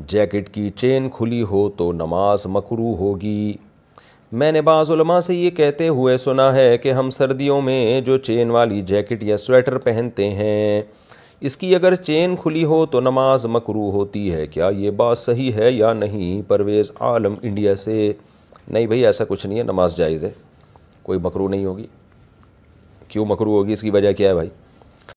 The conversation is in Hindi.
जैकेट की चेन खुली हो तो नमाज मकरू होगी मैंने बाज़ुलमा से ये कहते हुए सुना है कि हम सर्दियों में जो चेन वाली जैकेट या स्वेटर पहनते हैं इसकी अगर चेन खुली हो तो नमाज मकरू होती है क्या ये बात सही है या नहीं परवेज़ आलम इंडिया से नहीं भाई ऐसा कुछ नहीं है नमाज जायज़ है कोई मकरू नहीं होगी क्यों मकरू होगी इसकी वजह क्या है भाई